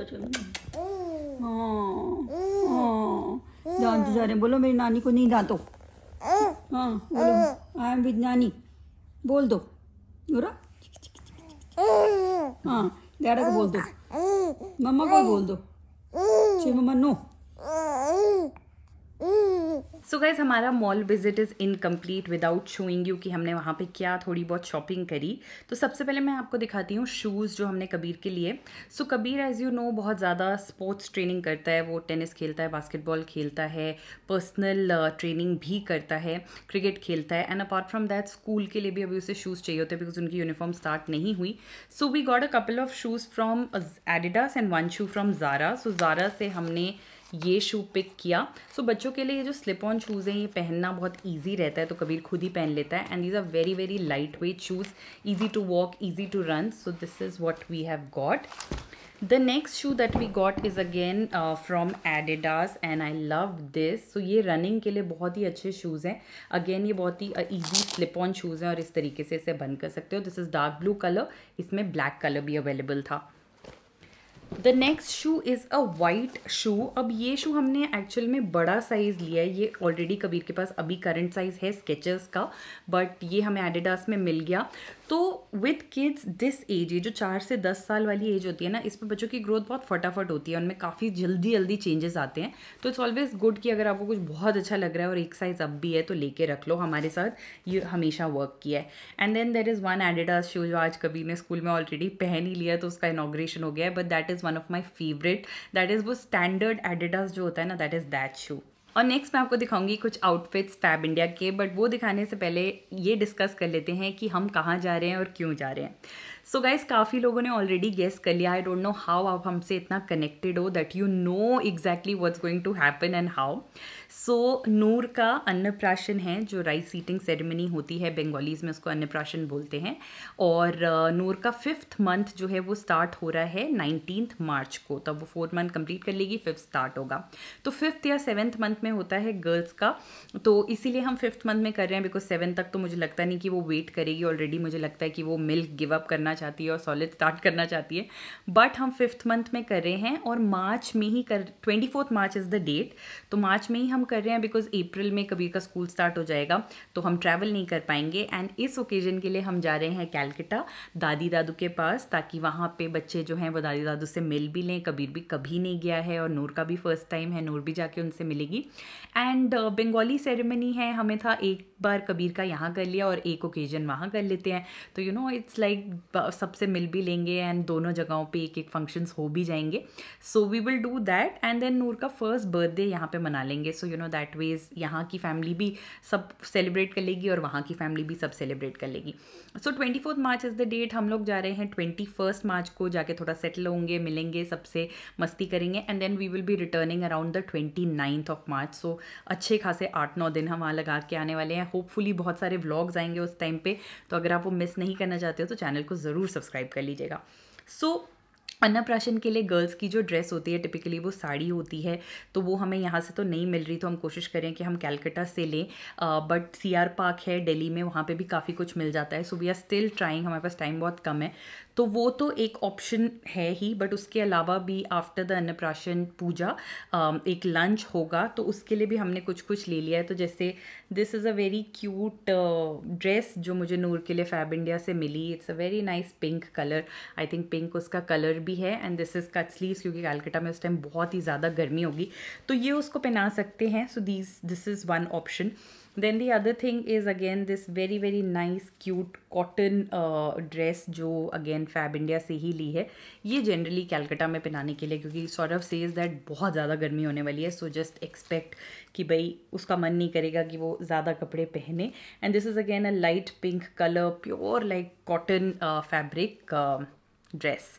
हाँ। हाँ। दांत जा रहे बोलो मेरी नानी को नहीं दांतो हाँ आई एम विद नानी बोल दो हाँ डैडा को बोल दो मम्मा को बोल दो हाँ। मम्मा नो सो गाइज़ हमारा mall visit is incomplete without showing you कि हमने वहाँ पे क्या थोड़ी बहुत शॉपिंग करी तो सबसे पहले मैं आपको दिखाती हूँ शूज़ जो हमने कबीर के लिए so so, Kabir as you know बहुत ज़्यादा स्पोर्ट्स ट्रेनिंग करता है वो टेनिस खेलता है बास्केटबॉल खेलता है पर्सनल ट्रेनिंग uh, भी करता है क्रिकेट खेलता है and apart from that school के लिए भी अभी उसे शूज़ चाहिए होते हैं बिकॉज उनकी यूनिफॉर्म स्टार्ट नहीं हुई so we got a couple of shoes from Adidas and one shoe from Zara so Zara से हमने ये शू पिक किया सो so, बच्चों के लिए ये जो स्लिप ऑन शूज़ हैं ये पहनना बहुत ईजी रहता है तो कबीर खुद ही पहन लेता है and these are very very light weight shoes easy to walk easy to run so this is what we have got the next shoe that we got is again from Adidas and I love this so ये running के लिए बहुत ही अच्छे shoes हैं again ये बहुत ही easy slip on shoes हैं और इस तरीके से इसे बंद कर सकते हो this is dark blue colour इसमें ब्लैक कलर भी अवेलेबल था the next shoe is a white shoe अब ये शू हमने एक्चुअल में बड़ा साइज़ लिया है ये ऑलरेडी कबीर के पास अभी करंट साइज़ है स्केचर्स का बट ये हमें एडिडास में मिल गया तो विथ किड्स दिस एज ये जो चार से दस साल वाली एज होती है ना इस पर बच्चों की ग्रोथ बहुत फटाफट होती है उनमें काफ़ी जल्दी जल्दी चेंजेस आते हैं तो इट्स ऑलवेज गुड कि अगर आपको कुछ बहुत अच्छा लग रहा है और एक साइज़ अब भी है तो लेके रख लो हमारे साथ ये हमेशा वर्क किया है and then there is one Adidas shoe जो आज कभी ने स्कूल में ऑलरेडी पहन ही लिया तो उसका इनाग्रेशन हो गया है but that is one of my favourite that is वो स्टैंडर्ड एडिडास जो होता है ना दैट इज़ दैट शू और नेक्स्ट मैं आपको दिखाऊंगी कुछ आउटफिट्स फैब इंडिया के बट वो दिखाने से पहले ये डिस्कस कर लेते हैं कि हम कहाँ जा रहे हैं और क्यों जा रहे हैं सो गाइज काफ़ी लोगों ने ऑलरेडी गेस कर लिया आई डोंट नो हाउ आप हमसे इतना कनेक्टेड हो that you know exactly what's going to happen and how so Noor का अन्नप्राशन है जो राइस सीटिंग सेरेमनी होती है बंगालीज में उसको अन्नप्राशन बोलते हैं और नूर का फिफ्थ मंथ जो है वो स्टार्ट हो रहा है नाइनटीन मार्च को तब वो फोर्थ मंथ कंप्लीट कर लेगी फिफ्थ स्टार्ट होगा तो फिफ्थ या सेवन्थ मंथ में होता है गर्ल्स का तो इसीलिए हम फिफ्थ मंथ में कर रहे हैं बिकॉज सेवन तक तो मुझे लगता नहीं कि वो वेट करेगी ऑलरेडी मुझे लगता है कि वो मिल्क गिव अप करना चाहती है और सॉलिड स्टार्ट करना चाहती है बट हम फिफ्थ मंथ में कर रहे हैं और मार्च में ही कर twenty fourth March is the date तो मार्च में ही हम कर रहे हैं बिकॉज अप्रैल में कबीर का स्कूल स्टार्ट हो जाएगा तो हम ट्रैवल नहीं कर पाएंगे एंड इस ओकेजन के लिए हम जा रहे हैं कैलकटा दादी दादू के पास ताकि वहाँ पे बच्चे जो हैं वो दादी दादू से मिल भी लें कबीर भी कभी नहीं गया है और नूर का भी फर्स्ट टाइम है नूर भी जाके उनसे मिलेगी एंड बंगाली सेरेमनी है हमें था एक बार कबीर का यहाँ कर लिया और एक ओकेजन वहाँ कर लेते हैं तो यू नो इट्स लाइक सबसे मिल भी लेंगे एंड दोनों जगहों पे एक एक फंक्शंस हो भी जाएंगे so we will do that and then Noor का फर्स्ट बर्थडे यहाँ पे मना लेंगे so you know that ways यहाँ की फैमिली भी सब सेलिब्रेट कर लेगी और वहाँ की फैमिली भी सब सेलिब्रेट कर लेगी so twenty fourth March is the date हम लोग जा रहे हैं ट्वेंटी फर्स्ट मार्च को जाके थोड़ा सेटल होंगे मिलेंगे सबसे मस्ती करेंगे and then we will be returning around the twenty ninth of March March so अच्छे खासे आठ नौ दिन हम वहाँ लगा के आने वाले हैं होपफुली बहुत सारे व्लॉग्स आएंगे उस टाइम पे तो अगर आप वो मिस नहीं करना चाहते हो तो चैनल को ज़रूर सब्सक्राइब कर लीजिएगा सो so, अन्नप्राशन के लिए गर्ल्स की जो ड्रेस होती है टिपिकली वो साड़ी होती है तो वो हमें यहाँ से तो नहीं मिल रही तो हम कोशिश करें कि हम कैलकटा से लें बट सी पार्क है दिल्ली में वहाँ पे भी काफ़ी कुछ मिल जाता है so we are still trying हमारे पास टाइम बहुत कम है तो वो तो एक ऑप्शन है ही बट उसके अलावा भी after the annaprashan puja um, एक लंच होगा तो उसके लिए भी हमने कुछ कुछ ले लिया है तो जैसे this is a very cute dress जो मुझे नूर के लिए फैब इंडिया से मिली it's a very nice pink colour I think pink उसका कलर भी है and this is cut sleeve क्योंकि कैलकटा में उस टाइम बहुत ही ज़्यादा गर्मी होगी तो ये उसको पहना सकते हैं so this this is one option then the other thing is again this very very nice cute cotton dress जो अगेन फैब इंडिया से ही ली है ये जनरली कैलकाटा में पहनाने के लिए क्योंकि सॉर्ट ऑफ सेज दैट बहुत ज़्यादा गर्मी होने वाली है सो जस्ट एक्सपेक्ट कि भाई उसका मन नहीं करेगा कि वो ज़्यादा कपड़े पहने and this is again a light pink colour pure like cotton fabric dress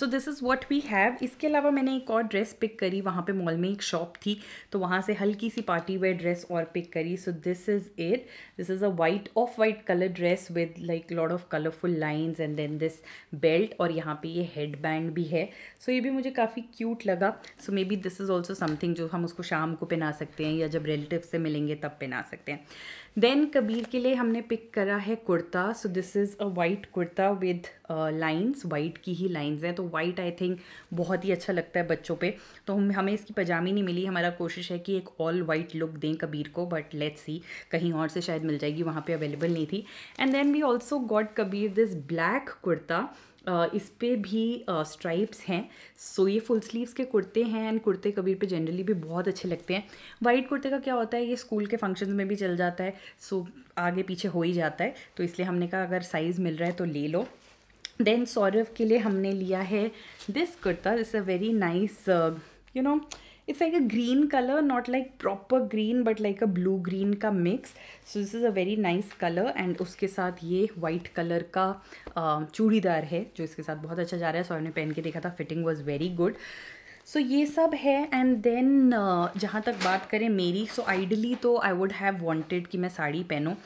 so this is what we have इसके अलावा मैंने एक और ड्रेस पिक करी वहाँ पे मॉल में एक शॉप थी तो वहाँ से हल्की सी पार्टी वेयर ड्रेस और पिक करी so this is it this is a white off white colour dress with like lot of colourful lines and then this belt और यहाँ पे ये हेड बैंड भी है सो so, ये भी मुझे काफ़ी क्यूट लगा so maybe this is also something जो हम उसको शाम को पहना सकते हैं या जब रिलेटिव से मिलेंगे तब पहना सकते हैं देन कबीर के लिए हमने पिक करा है kurta so this is a white kurta with lines white white की ही लाइंस हैं तो वाइट आई थिंक बहुत ही अच्छा लगता है बच्चों पे तो हम हमें इसकी पजामी नहीं मिली हमारा कोशिश है कि एक ऑल वाइट लुक दें कबीर को बट लेट्स सी कहीं और से शायद मिल जाएगी वहाँ पर अवेलेबल नहीं थी and then we also got Kabir this black kurta Uh, इस पर भी स्ट्राइप्स uh, हैं सो ये फुल स्लीव्स के कुर्ते हैं एंड कुर्ते कबीर पे जनरली भी बहुत अच्छे लगते हैं वाइट कुर्ते का क्या होता है ये स्कूल के फंक्शन में भी चल जाता है सो so, आगे पीछे हो ही जाता है तो इसलिए हमने कहा अगर साइज़ मिल रहा है तो ले लो देन सौरभ के लिए हमने लिया है this kurta is a very nice you know it's like a green colour not like proper green but like a blue green का mix so this is a very nice colour and उसके साथ ये white colour का uh, churidar है जो इसके साथ बहुत अच्छा जा रहा है सौरभ ने पहन के देखा था fitting was very good so so, ये सब है एंड देन uh, जहाँ तक बात करें मेरी सो so, आइडली तो आई वुड हैव वांटेड कि मैं साड़ी पहनूँ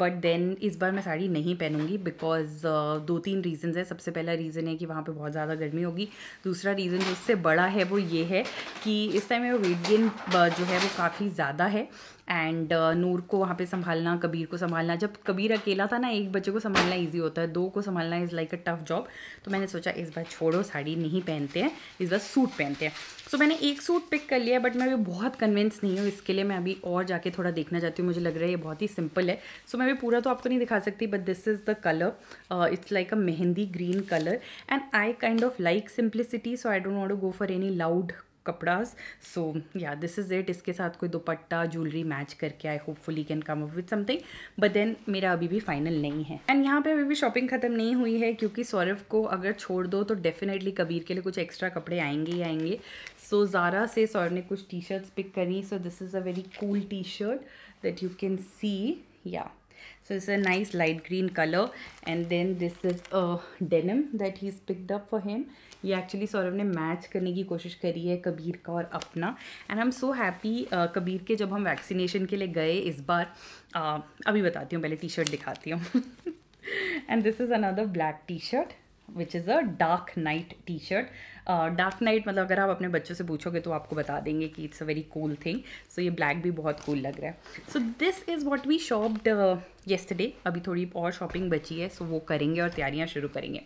बट देन इस बार मैं साड़ी नहीं पहनूंगी बिकॉज uh, दो तीन रीज़न्स है सबसे पहला रीज़न है कि वहाँ पे बहुत ज़्यादा गर्मी होगी दूसरा रीज़न जो इससे बड़ा है वो ये है कि इस टाइम में वेट गेन uh, जो है वो काफ़ी ज़्यादा है एंड uh, नूर को वहाँ पे संभालना कबीर को संभालना जब कबीर अकेला था ना एक बच्चे को संभालना इजी होता है दो को संभालना is like a tough job तो मैंने सोचा इस बार छोड़ो साड़ी नहीं पहनते हैं इस बार सूट पहनते हैं सो so, मैंने एक सूट पिक कर लिया बट मैं अभी बहुत कन्विंस नहीं हूँ इसके लिए मैं अभी और जाके थोड़ा देखना चाहती हूँ मुझे लग रहा है ये बहुत ही सिंपल है सो so, मैं अभी पूरा तो आपको नहीं दिखा सकती but this is the colour it's like a mehndi green colour and I kind of like simplicity so I don't want to go for any loud कपड़ाज so yeah this is it इसके साथ कोई दोपट्टा ज्वेलरी मैच करके I hopefully can come up with something but then मेरा अभी भी final नहीं है एंड यहाँ पे अभी भी शॉपिंग खत्म नहीं हुई है क्योंकि सौरभ को अगर छोड़ दो तो डेफिनेटली कबीर के लिए कुछ एक्स्ट्रा कपड़े आएंगे ही आएंगे सो so, जारा से सौरभ ने कुछ टी शर्ट्स पिक करी so this is a very cool T shirt that you can see yeah so it's a nice light green colour and then this is a denim that he is picked up for him ये actually Saurabh ने match करने की कोशिश करी है कबीर का और अपना and I am so happy Kabir के जब हम वैक्सीनेशन के लिए गए इस बार uh, अभी बताती हूँ पहले टी शर्ट दिखाती हूँ and this is another black T shirt which is a dark knight T shirt dark knight मतलब अगर आप अपने बच्चों से पूछोगे तो आपको बता देंगे कि it's a very cool thing so ये ब्लैक भी बहुत कूल cool लग रहा है so this is what we shopped yesterday अभी थोड़ी और शॉपिंग बची है सो so वो करेंगे और तैयारियाँ शुरू करेंगे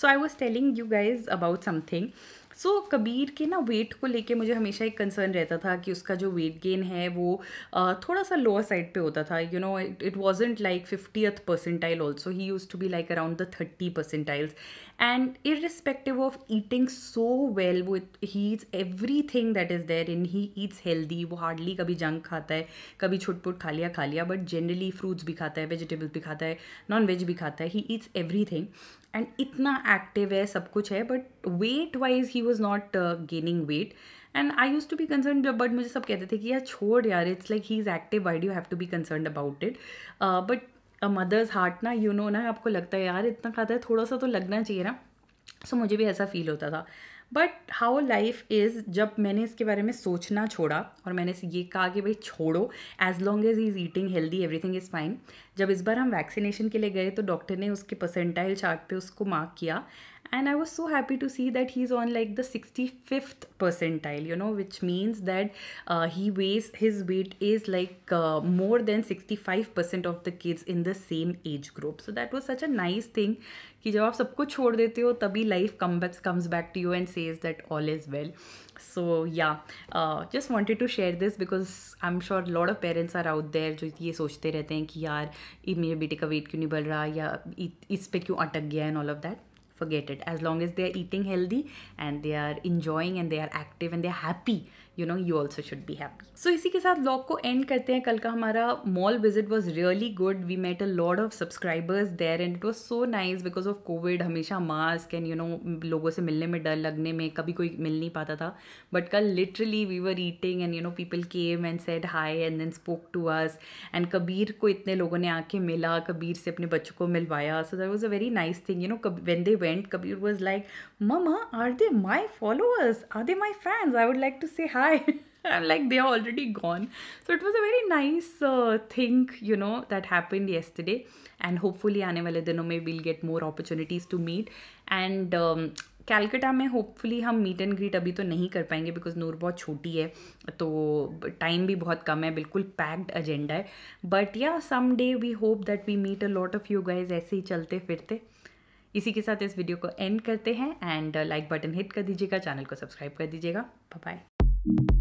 so I was telling you guys about something so so, Kabir के ना वेट को लेके मुझे हमेशा एक कंसर्न रहता था कि उसका जो वेट गेन है वो थोड़ा सा लोअर साइड पे होता था you know it wasn't like fiftieth percentile also he used to be like around the thirty percentiles and irrespective of eating so well वो he is everything that is there in he eats healthy वो hardly कभी junk खाता है कभी छुटपुट खा लिया खा लिया बट जनरली फ्रूट्स भी खाता है वेजिटेबल्स भी खाता है नॉन वेज भी खाता है he eats everything and इतना एक्टिव है सब कुछ है but weight wise he was not gaining weight and I used to be concern but मुझे सब कहते थे कि यार छोड़ यार it's like he is active why do have to be concern about it but mother's heart ना you know ना आपको लगता है यार इतना खाता है थोड़ा सा तो लगना चाहिए ना सो so, मुझे भी ऐसा फील होता था बट हाउ लाइफ इज़ जब मैंने इसके बारे में सोचना छोड़ा और मैंने ये कहा कि भाई छोड़ो as long as is eating healthy everything is fine जब इस बार हम वैक्सीनेशन के लिए गए तो डॉक्टर ने उसके परसेंटाइल चार्ट पे उसको मार्क किया and i was so happy to see that he's on like the 65th percentile you know which means that uh, he weighs his weight is like uh, more than 65% of the kids in the same age group so that was such a nice thing कि जब आप सबको छोड़ देते हो तभी life come back comes back to you and says that all is well so yeah just wanted to share this because I am sure lot of parents are out there जो ये सोचते रहते हैं कि यार मेरे बेटे का वेट क्यों नहीं बढ़ रहा या इस क्यों अटक गया and all of that forget it as long as they are eating healthy and they are enjoying and they are active and they're happy you know you also should be happy so इसी के साथ blog को and करते हैं कल का हमारा mall visit was really good we met a lot of subscribers there and it was so nice because of covid हमेशा मास्क एंड यू नो लोगों से मिलने में डर लगने में कभी कोई मिल नहीं पाता था बट कल literally we were eating and you know people came and said hi and then spoke to us and Kabir को इतने लोगों ने आके मिला कबीर से अपने बच्चों को मिलवाया so that was a very nice thing you know when they went Kabir was like mama are they my followers are they my fans I would like to say hi hi. and like, are already gone. So it was a very nice uh, thing, you know, that happened yesterday. And hopefully, आने वाले दिनों में we'll get more opportunities to meet. And um, Calcutta में hopefully हम meet and greet अभी तो नहीं कर पाएंगे बिकॉज नूर बहुत छोटी है तो टाइम भी बहुत कम है बिल्कुल पैक्ड एजेंडा है but yeah some day we hope that we meet a lot of you guys ऐसे ही चलते फिरते इसी के साथ इस वीडियो को एंड करते हैं एंड लाइक बटन हिट कर दीजिएगा चैनल को सब्सक्राइब कर दीजिएगा बाय you